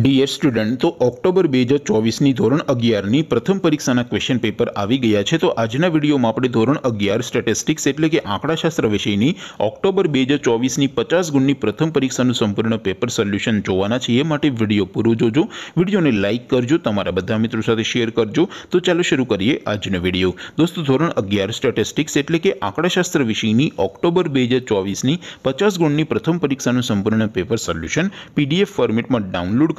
ડીએર student તો October બે હજાર ચોવીસની ધોરણ અગિયારની પ્રથમ પરીક્ષાના ક્વેશ્ચન પેપર આવી ગયા છે તો આજના વિડીયોમાં આપણે ધોરણ અગિયાર સ્ટેટિસ્ટિક્સ એટલે કે આંકડાશાસ્ત્ર વિષયની ઓક્ટોબર બે હજાર ચોવીસની પચાસ ગુણની પ્રથમ પરીક્ષાનું સંપૂર્ણ પેપર સોલ્યુશન જોવાના છે એ માટે વિડીયો પૂરો જોજો વિડીયોને લાઇક કરજો તમારા બધા મિત્રો સાથે શેર કરજો તો ચાલો શરૂ કરીએ આજનો વિડીયો દોસ્તો ધોરણ અગિયાર સ્ટેટિસ્ટિક્સ એટલે કે આંકડાશાસ્ત્ર વિષયની ઓક્ટોબર બે હજાર ચોવીસની પચાસ ગુણની પ્રથમ પરીક્ષાનું સંપૂર્ણ પેપર સોલ્યુશન પીડીએફ ફોર્મેટમાં ડાઉનલોડ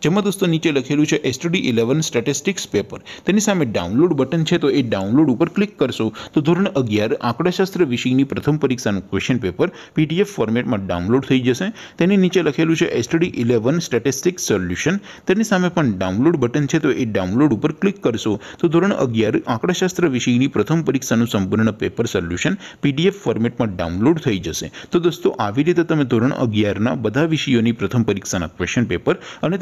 જેમાં દોસ્તો નીચે લખેલું છે એસટીડી ઇલેવન સ્ટેટિસ્ટિક્સ પેપર તેની સામે ડાઉનલોડ બટન છે તો એ ડાઉનલોડ ઉપર ક્લિક કરશો તો ધોરણ અગિયાર આંકડાશાસ્ત્ર વિષયની પ્રથમ પરીક્ષાનું ક્વેશ્ચન પેપર પીડીએફ ફોર્મેટમાં ડાઉનલોડ થઈ જશે તેની નીચે લખેલું છે એસટીડી ઇલેવન સ્ટેટિસ્ટિક્સ સોલ્યુશન તેની સામે પણ ડાઉનલોડ બટન છે તો એ ડાઉનલોડ ઉપર ક્લિક કરશો તો ધોરણ અગિયાર આંકડાશાસ્ત્ર વિષયની પ્રથમ પરીક્ષાનું સંપૂર્ણ પેપર સોલ્યુશન પીડીએફ ફોર્મેટમાં ડાઉનલોડ થઈ જશે તો દોસ્તો આવી રીતે તમે ધોરણ અગિયારના બધા વિષયોની પ્રથમ પરીક્ષાના ક્વેશ્ચન પેપર અને